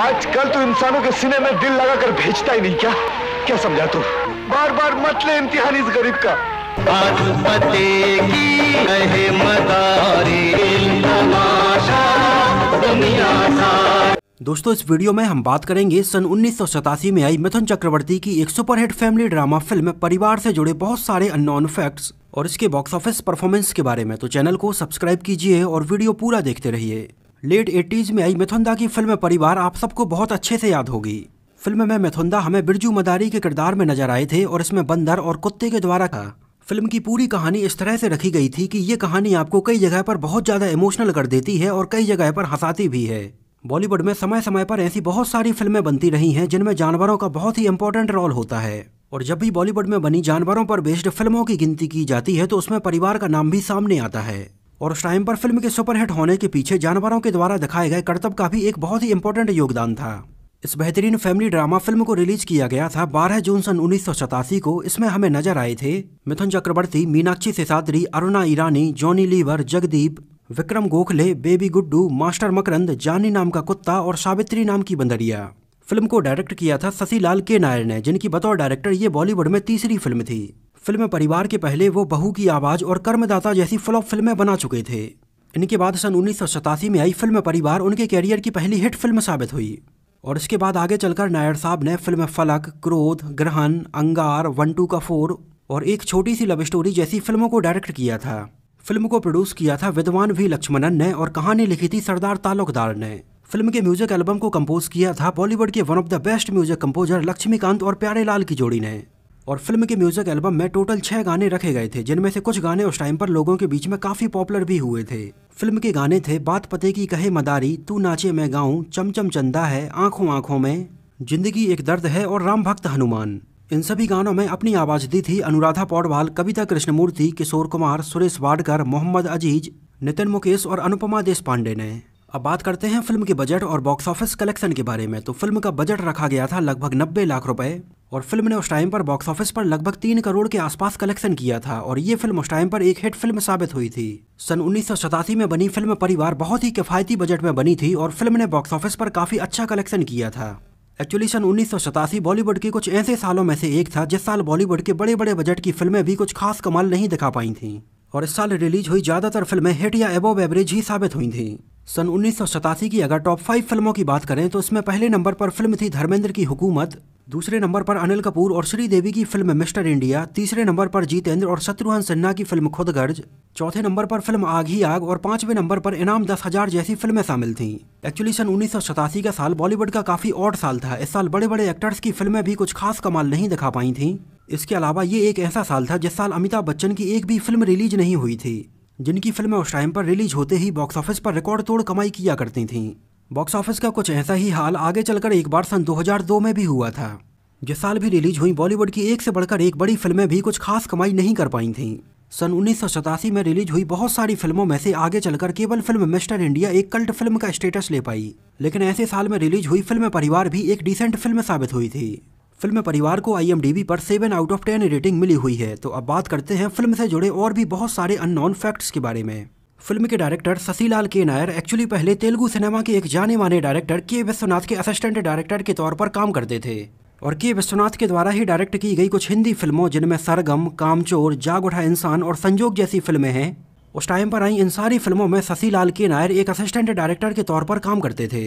आजकल तो इंसानों के सीने में दिल लगा कर भेजता ही नहीं क्या क्या समझा तू बार बार मत ले इम्तिहान इस गरीब का दोस्तों इस वीडियो में हम बात करेंगे सन उन्नीस में आई मिथुन चक्रवर्ती की एक सुपरहिट फैमिली ड्रामा फिल्म परिवार से जुड़े बहुत सारे अननोन फैक्ट्स और इसके बॉक्स ऑफिस परफॉर्मेंस के बारे में तो चैनल को सब्सक्राइब कीजिए और वीडियो पूरा देखते रहिए लेट एटीज़ में आई मिथुंदा की फिल्म परिवार आप सबको बहुत अच्छे से याद होगी फिल्म में मिथुंदा हमें बिरजू मदारी के किरदार में नजर आए थे और इसमें बंदर और कुत्ते के द्वारा था फिल्म की पूरी कहानी इस तरह से रखी गई थी कि ये कहानी आपको कई जगह पर बहुत ज़्यादा इमोशनल कर देती है और कई जगह पर हंसाती भी है बॉलीवुड में समय समय पर ऐसी बहुत सारी फिल्में बनती रही हैं जिनमें जानवरों का बहुत ही इंपॉर्टेंट रोल होता है और जब भी बॉलीवुड में बनी जानवरों पर बेस्ड फिल्मों की गिनती की जाती है तो उसमें परिवार का नाम भी सामने आता है और उस टाइम पर फिल्म के सुपरहिट होने के पीछे जानवरों के द्वारा दिखाए गए कर्तव्य का भी एक बहुत ही इंपॉर्टेंट योगदान था इस बेहतरीन फैमिली ड्रामा फिल्म को रिलीज किया गया था 12 जून सन उन्नीस को इसमें हमें नजर आए थे मिथुन चक्रवर्ती मीनाक्षी सिसाद्री अरुणा ईरानी जॉनी लीवर जगदीप विक्रम गोखले बेबी गुड्डू मास्टर मकरंद जानी नाम का कुत्ता और सावित्री नाम की बंदरिया फिल्म को डायरेक्ट किया था शशि लाल के नायर ने जिनकी बतौर डायरेक्टर ये बॉलीवुड में तीसरी फिल्म थी फिल्म परिवार के पहले वो बहू की आवाज़ और कर्मदाता जैसी फ्लॉप फिल्में बना चुके थे इनके बाद सन उन्नीस में आई फिल्म परिवार उनके कैरियर की पहली हिट फिल्म साबित हुई और इसके बाद आगे चलकर नायर साहब ने फिल्म फलक क्रोध ग्रहण अंगार वन टू का फोर और एक छोटी सी लव स्टोरी जैसी फिल्मों को डायरेक्ट किया था फिल्म को प्रोड्यूस किया था विद्वान वी लक्ष्मणन ने और कहानी लिखी थी सरदार तालुकदार ने फिल्म के म्यूजिक एल्बम को कंपोज किया था बॉलीवुड के one of the best music composer Laxmikant और लाल की जोड़ी ने और फिल्म के म्यूजिक एल्बम में टोटल छह गाने रखे गए थे जिनमें से कुछ गाने उस टाइम पर लोगों के बीच में काफी पॉपुलर भी हुए थे फिल्म के गाने थे बात पते की कहे मदारी तू नाचे मैं गाऊं चमचम चंदा है आंखों आंखों में जिंदगी एक दर्द है और राम भक्त हनुमान इन सभी गानों में अपनी आवाज दी थी अनुराधा पौडवाल कविता कृष्णमूर्ति किशोर कुमार सुरेश वाडकर मोहम्मद अजीज नितिन मुकेश और अनुपमा देश पांडे ने अब बात करते हैं फिल्म के बजट और बॉक्स ऑफिस कलेक्शन के बारे में तो फिल्म का बजट रखा गया था लगभग नब्बे लाख रुपए और फिल्म ने उस टाइम पर बॉक्स ऑफिस पर लगभग तीन करोड़ के आसपास कलेक्शन किया था और ये फिल्म उस टाइम पर एक हिट फिल्म साबित हुई थी सन उन्नीस में बनी फिल्म परिवार बहुत ही किफायती बजट में बनी थी और फिल्म ने बॉक्स ऑफिस पर काफी अच्छा कलेक्शन किया था एक्चुअली सन उन्नीस बॉलीवुड के कुछ ऐसे सालों में से एक था जिस साल बॉलीवुड के बड़े बड़े बजट की फिल्में भी कुछ खास कमाल नहीं दिखा पाई थीं और इस साल रिलीज हुई ज़्यादातर फिल्में हिट या एबोव एवरेज ही साबित हुई थीं सन उन्नीस की अगर टॉप फाइव फिल्मों की बात करें तो इसमें पहले नंबर पर फिल्म थी धर्मेंद्र की हुकूमत दूसरे नंबर पर अनिल कपूर और श्रीदेवी की फिल्म मिस्टर इंडिया तीसरे नंबर पर जीतेंद्र और शत्रुघ्न सिन्हा की फिल्म खुद गर्ज चौथे नंबर पर फिल्म आग ही आग और पांचवें नंबर पर इनाम दस हजार जैसी फिल्में शामिल थीं एक्चुअली सन उन्नीस का साल बॉलीवुड का काफी और साल था इस साल बड़े बड़े एक्टर्स की फिल्में भी कुछ खास कमाल नहीं दिखा पाई थीं इसके अलावा ये एक ऐसा साल था जिस साल अमिताभ बच्चन की एक भी फिल्म रिलीज नहीं हुई थी जिनकी फिल्में उस टाइम पर रिलीज होते ही बॉक्स ऑफिस पर रिकॉर्ड तोड़ कमाई किया करती थीं बॉक्स ऑफिस का कुछ ऐसा ही हाल आगे चलकर एक बार सन 2002 में भी हुआ था जिस साल भी रिलीज हुई बॉलीवुड की एक से बढ़कर एक बड़ी फिल्में भी कुछ खास कमाई नहीं कर पाई थीं सन उन्नीस में रिलीज हुई बहुत सारी फिल्मों में से आगे चलकर केवल फिल्म मिस्टर इंडिया एक कल्ट फिल्म का स्टेटस ले पाई लेकिन ऐसे साल में रिलीज हुई फिल्म परिवार भी एक डिसेंट फिल्म साबित हुई थी फिल्म परिवार को आई पर seven out of ten rating मिली हुई है तो अब बात करते हैं फिल्म से जुड़े और भी बहुत सारे अननोन फैक्ट्स के बारे में फिल्म के डायरेक्टर शशिलाल के नायर एक्चुअली पहले तेलुगु सिनेमा के एक जाने माने डायरेक्टर के विश्वनाथ के असिस्टेंट डायरेक्टर के तौर पर काम करते थे और के विश्वनाथ के द्वारा ही डायरेक्ट की गई कुछ हिंदी फिल्मों जिनमें सरगम कामचोर जाग उठा इंसान और संजोग जैसी फिल्में हैं उस टाइम पर आई इन सारी फिल्मों में शशिलाल के नायर एक असिस्टेंट डायरेक्टर के तौर पर काम करते थे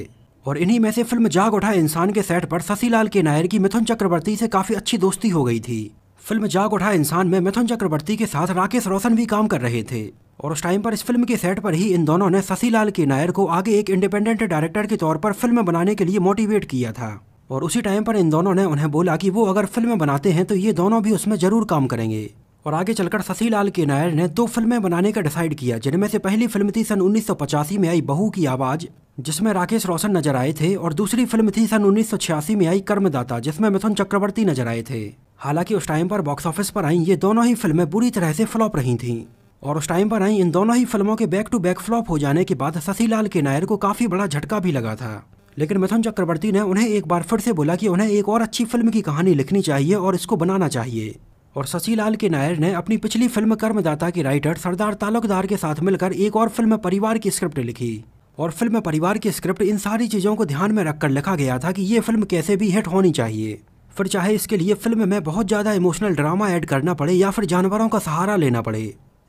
और इन्हीं में से फिल्म जाग उठा इंसान के सेट पर शशिलाल के नायर की मिथुन चक्रवर्ती से काफ़ी अच्छी दोस्ती हो गई थी फिल्म जाग उठा इंसान में मिथुन चक्रवर्ती के साथ राकेश रोशन भी काम कर रहे थे और उस टाइम पर इस फिल्म के सेट पर ही इन दोनों ने लाल के नायर को आगे एक इंडिपेंडेंट डायरेक्टर के तौर पर फिल्म बनाने के लिए मोटिवेट किया था और उसी टाइम पर इन दोनों ने उन्हें बोला कि वो अगर फिल्म बनाते हैं तो ये दोनों भी उसमें जरूर काम करेंगे और आगे चलकर लाल के नायर ने दो फिल्में बनाने का डिसाइड किया जिनमें से पहली फिल्म थी सन उन्नीस में आई बहू की आवाज़ जिसमें राकेश रोशन नजर आए थे और दूसरी फिल्म थी सन उन्नीस में आई कर्मदाता जिसमें मिथुन चक्रवर्ती नजर आए थे हालांकि उस टाइम पर बॉक्स ऑफिस पर आई ये दोनों ही फिल्में बुरी तरह से फ्लॉप रही थीं और उस टाइम पर आई इन दोनों ही फिल्मों के बैक टू बैक फ्लॉप हो जाने के बाद शशि के नायर को काफी बड़ा झटका भी लगा था लेकिन मिथुन चक्रवर्ती ने उन्हें एक बार फिर से बोला कि उन्हें एक और अच्छी फिल्म की कहानी लिखनी चाहिए और इसको बनाना चाहिए और शशि लाल के नायर ने अपनी पिछली फिल्म कर्मदाता के राइटर सरदार तालुकदार के साथ मिलकर एक और फिल्म परिवार की स्क्रिप्ट लिखी और फिल्म परिवार की स्क्रिप्ट इन सारी चीज़ों को ध्यान में रखकर लिखा गया था कि ये फिल्म कैसे भी हिट होनी चाहिए फिर चाहे इसके लिए फिल्म में बहुत ज़्यादा इमोशनल ड्रामा ऐड करना पड़े या फिर जानवरों का सहारा लेना पड़े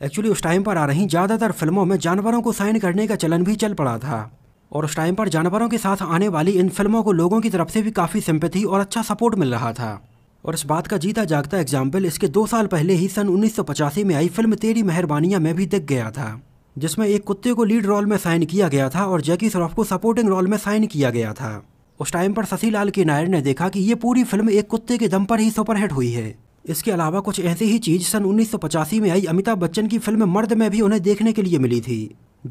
एक्चुअली उस टाइम पर आ रही ज़्यादातर फिल्मों में जानवरों को साइन करने का चलन भी चल पड़ा था और उस टाइम पर जानवरों के साथ आने वाली इन फिल्मों को लोगों की तरफ से भी काफ़ी सिंपति और अच्छा सपोर्ट मिल रहा था और इस बात का जीता जागता एग्जाम्पल इसके दो साल पहले ही सन उन्नीस में आई फिल्म तेरी मेहरबानियाँ में भी दिख गया था जिसमें एक कुत्ते को लीड रोल में साइन किया गया था और जैकी श्रॉफ को सपोर्टिंग रोल में साइन किया गया था उस टाइम पर शशि लाल के नायर ने देखा कि ये पूरी फिल्म एक कुत्ते के दम पर ही सुपरहिट हुई है इसके अलावा कुछ ऐसी ही चीज़ सन उन्नीस में आई अमिताभ बच्चन की फिल्म मर्द में भी उन्हें देखने के लिए मिली थी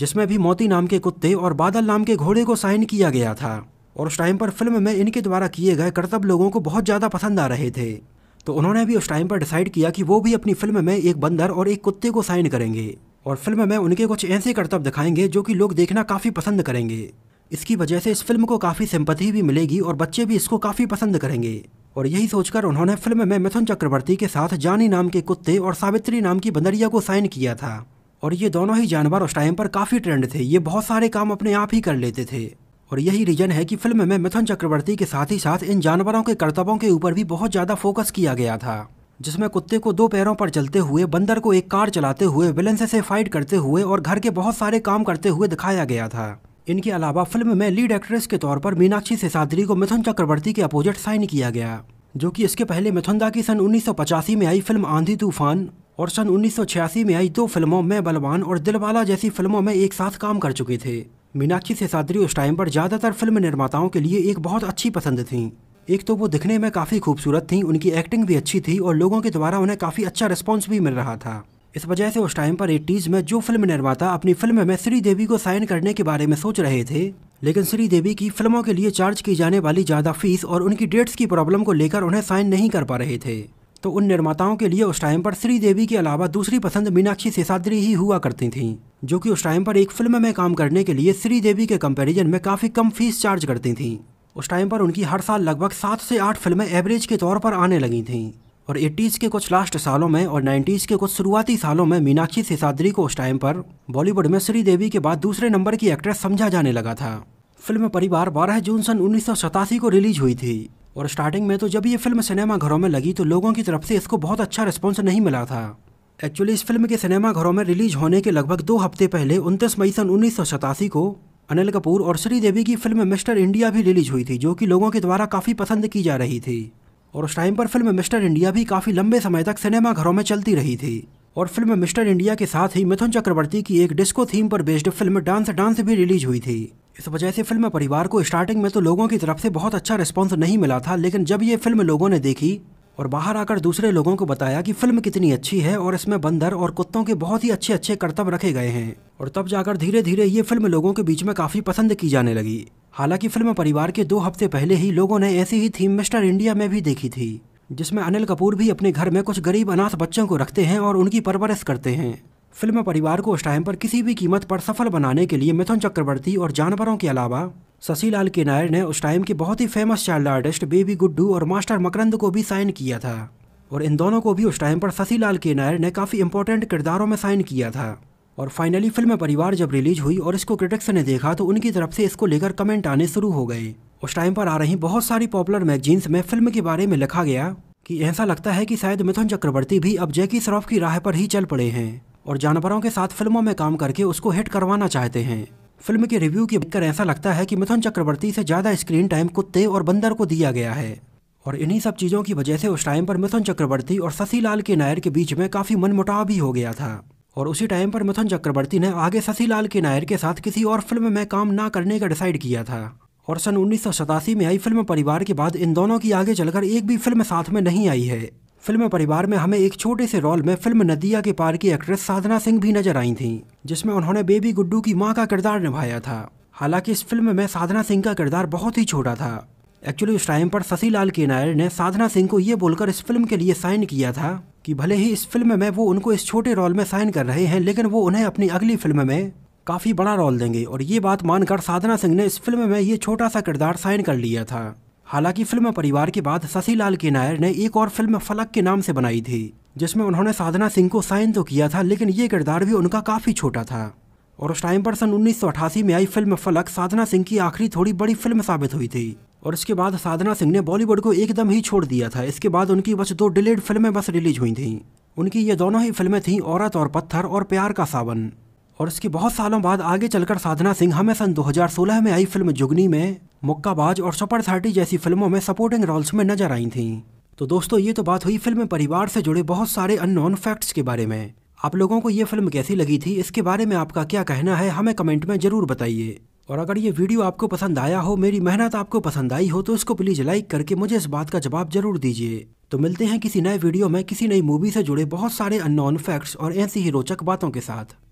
जिसमें भी मोती नाम के कुत्ते और बादल नाम के घोड़े को साइन किया गया था और उस टाइम पर फिल्म में इनके द्वारा किए गए कर्तव्य लोगों को बहुत ज़्यादा पसंद आ रहे थे तो उन्होंने भी उस टाइम पर डिसाइड किया कि वो भी अपनी फिल्म में एक बंदर और एक कुत्ते को साइन करेंगे और फिल्म में उनके कुछ ऐसे कर्तव्य दिखाएंगे जो कि लोग देखना काफ़ी पसंद करेंगे इसकी वजह से इस फिल्म को काफ़ी सिंपथी भी मिलेगी और बच्चे भी इसको काफ़ी पसंद करेंगे और यही सोचकर उन्होंने फिल्म में मिथुन चक्रवर्ती के साथ जानी नाम के कुत्ते और सावित्री नाम की बंदरिया को साइन किया था और ये दोनों ही जानवर उस टाइम पर काफ़ी ट्रेंड थे ये बहुत सारे काम अपने आप ही कर लेते थे और यही रीजन है कि फिल्म में मिथुन चक्रवर्ती के साथ ही साथ इन जानवरों के कर्तव्यों के ऊपर भी बहुत ज़्यादा फोकस किया गया था जिसमें कुत्ते को दो पैरों पर चलते हुए बंदर को एक कार चलाते हुए विलेंस से फाइट करते हुए और घर के बहुत सारे काम करते हुए दिखाया गया था इनके अलावा फिल्म में लीड एक्ट्रेस के तौर पर मीनाक्षी सेसाद्री को मिथुन चक्रवर्ती के अपोजिट साइन किया गया जो कि इसके पहले मिथुनदा की सन उन्नीस में आई फिल्म आंधी तूफान और सन उन्नीस में आई दो फिल्मों में बलवान और दिलवाला जैसी फिल्मों में एक साथ काम कर चुके थे मीनाक्षी सेसाद्री उस टाइम पर ज़्यादातर फिल्म निर्माताओं के लिए एक बहुत अच्छी पसंद थी एक तो वो दिखने में काफ़ी खूबसूरत थी उनकी एक्टिंग भी अच्छी थी और लोगों के द्वारा उन्हें काफ़ी अच्छा रिस्पॉन्स भी मिल रहा था इस वजह से उस टाइम पर एट्टीज़ में जो फिल्म निर्माता अपनी फिल्म में श्रीदेवी को साइन करने के बारे में सोच रहे थे लेकिन श्रीदेवी की फिल्मों के लिए चार्ज की जाने वाली ज़्यादा फीस और उनकी डेट्स की प्रॉब्लम को लेकर उन्हें साइन नहीं कर पा रहे थे तो उन निर्माताओं के लिए उस टाइम पर श्रीदेवी के अलावा दूसरी पसंद मीनाक्षी सेसाद्री ही हुआ करती थीं जो कि उस टाइम पर एक फिल्म में काम करने के लिए श्रीदेवी के कंपेरिजन में काफ़ी कम फीस चार्ज करती थीं उस टाइम पर उनकी हर साल लगभग सात से आठ फिल्में एवरेज के तौर पर आने लगी थीं और एट्टीज़ के कुछ लास्ट सालों में और नाइन्टीज़ के कुछ शुरुआती सालों में मीनाक्षी सिसादरी को उस टाइम पर बॉलीवुड में श्रीदेवी के बाद दूसरे नंबर की एक्ट्रेस समझा जाने लगा था फिल्म परिवार 12 जून सन उन्नीस को रिलीज हुई थी और स्टार्टिंग में तो जब ये फिल्म सिनेमा घरों में लगी तो लोगों की तरफ से इसको बहुत अच्छा रिस्पॉन्स नहीं मिला था एक्चुअली इस फिल्म के सिनेमा घरों में रिलीज होने के लगभग दो हफ्ते पहले उनतीस मई सन उन्नीस को अनिल कपूर और श्रीदेवी की फिल्म मिस्टर इंडिया भी रिलीज हुई थी जो कि लोगों के द्वारा काफ़ी पसंद की जा रही थी और उस टाइम पर फिल्म मिस्टर इंडिया भी काफ़ी लंबे समय तक सिनेमा घरों में चलती रही थी और फिल्म मिस्टर इंडिया के साथ ही मिथुन चक्रवर्ती की एक डिस्को थीम पर बेस्ड फिल्म डांस डांस भी रिलीज हुई थी इस वजह से फिल्म परिवार को स्टार्टिंग में तो लोगों की तरफ से बहुत अच्छा रिस्पॉन्स नहीं मिला था लेकिन जब ये फिल्म लोगों ने देखी और बाहर आकर दूसरे लोगों को बताया कि फिल्म कितनी अच्छी है और इसमें बंदर और कुत्तों के बहुत ही अच्छे अच्छे कर्तव्य रखे गए हैं और तब जाकर धीरे धीरे ये फिल्म लोगों के बीच में काफ़ी पसंद की जाने लगी हालांकि फिल्म परिवार के दो हफ्ते पहले ही लोगों ने ऐसी ही थीम मिस्टर इंडिया में भी देखी थी जिसमें अनिल कपूर भी अपने घर में कुछ गरीब अनाथ बच्चों को रखते हैं और उनकी परवरिश करते हैं फिल्म परिवार को उस टाइम पर किसी भी कीमत पर सफल बनाने के लिए मिथुन चक्रवर्ती और जानवरों के अलावा शशि लाल के नायर ने उस टाइम के बहुत ही famous child artist baby Guddu और मास्टर मकरंद को भी साइन किया था और इन दोनों को भी उस टाइम पर शशि लाल के नायर ने काफ़ी इंपॉर्टेंट किरदारों में साइन किया था और फाइनली फिल्म परिवार जब रिलीज हुई और इसको क्रिटिक्स ने देखा तो उनकी तरफ से इसको लेकर कमेंट आने शुरू हो गए उस टाइम पर आ रही बहुत सारी पॉपुलर मैगजीन्स में फिल्म के बारे में लिखा गया कि ऐसा लगता है कि शायद मिथुन चक्रवर्ती भी अब जैकी श्रॉफ की राह पर ही चल पड़े हैं और जानवरों के साथ फिल्मों में काम करके उसको हिट करवाना चाहते हैं फिल्म के रिव्यू के देखकर ऐसा लगता है कि मिथुन चक्रवर्ती से ज़्यादा स्क्रीन टाइम कुत्ते और बंदर को दिया गया है और इन्हीं सब चीज़ों की वजह से उस टाइम पर मिथुन चक्रवर्ती और शशि लाल के नायर के बीच में काफ़ी मनमुटाव भी हो गया था और उसी टाइम पर मिथुन चक्रवर्ती ने आगे शशिलाल नायर के साथ किसी और फिल्म में काम ना करने का डिसाइड किया था और सन उन्नीस में आई फिल्म परिवार के बाद इन दोनों की आगे चलकर एक भी फिल्म साथ में नहीं आई है फिल्म परिवार में हमें एक छोटे से रोल में फिल्म नदिया के पार की एक्ट्रेस साधना सिंह भी नजर आई थीं जिसमें उन्होंने बेबी गुड्डू की मां का किरदार निभाया था हालांकि इस फिल्म में साधना सिंह का किरदार बहुत ही छोटा था एक्चुअली उस टाइम पर शशि लाल के नायर ने साधना सिंह को ये बोलकर इस फिल्म के लिए साइन किया था कि भले ही इस फिल्म में वो उनको इस छोटे रोल में साइन कर रहे हैं लेकिन वो उन्हें अपनी अगली फिल्म में काफ़ी बड़ा रोल देंगे और ये बात मानकर साधना सिंह ने इस फिल्म में ये छोटा सा किरदार साइन कर लिया था हालांकि फिल्म परिवार के बाद शशि लाल के नायर ने एक और फिल्म फलक के नाम से बनाई थी जिसमें उन्होंने साधना सिंह को साइन तो किया था लेकिन ये किरदार भी उनका काफ़ी छोटा था और उस टाइम पर सन उन्नीस में आई फिल्म फलक साधना सिंह की आखिरी थोड़ी बड़ी फिल्म साबित हुई थी और इसके बाद साधना सिंह ने बॉलीवुड को एकदम ही छोड़ दिया था इसके बाद उनकी बस दो डिलेड फिल्में बस रिलीज हुई थीं उनकी ये दोनों ही फिल्में थीं औरत और पत्थर और प्यार का सावन और इसके बहुत सालों बाद आगे चलकर साधना सिंह हमें सन 2016 में आई फिल्म जुगनी में मुक्काबाज और सुपर थर्टी जैसी फिल्मों में सपोर्टिंग रोल्स में नजर आई थीं तो दोस्तों ये तो बात हुई फिल्म परिवार से जुड़े बहुत सारे अननोन फैक्ट्स के बारे में आप लोगों को ये फिल्म कैसी लगी थी इसके बारे में आपका क्या कहना है हमें कमेंट में ज़रूर बताइए और अगर ये वीडियो आपको पसंद आया हो मेरी मेहनत आपको पसंद आई हो तो इसको प्लीज लाइक करके मुझे इस बात का जवाब जरूर दीजिए तो मिलते हैं किसी नए वीडियो में किसी नई मूवी से जुड़े बहुत सारे अननोन फैक्ट्स और ऐसी ही रोचक बातों के साथ